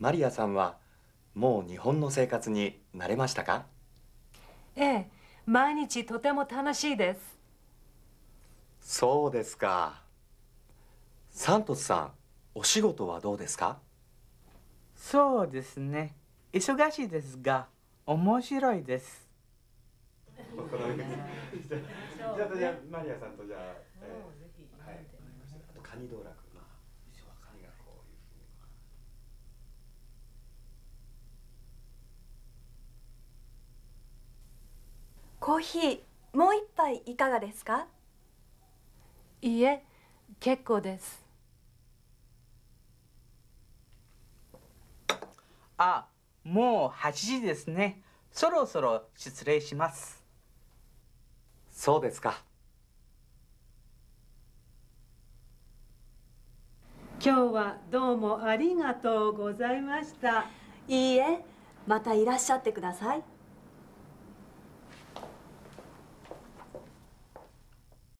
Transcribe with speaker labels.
Speaker 1: マリアさんはもう日本の生活に慣れましたか
Speaker 2: ええ毎日とても楽しいです
Speaker 1: そうですかサントスさん
Speaker 2: お仕事はどうですかそうですね忙しいですが面白いです
Speaker 1: じゃあマリアさんとじゃあ、えー、はい、あとカニ道楽
Speaker 2: コーヒーもう一杯いかがですかいいえ結構ですあもう8時ですねそろそろ失礼しますそうですか今日はどうもありがとうございましたいいえまたいらっしゃってください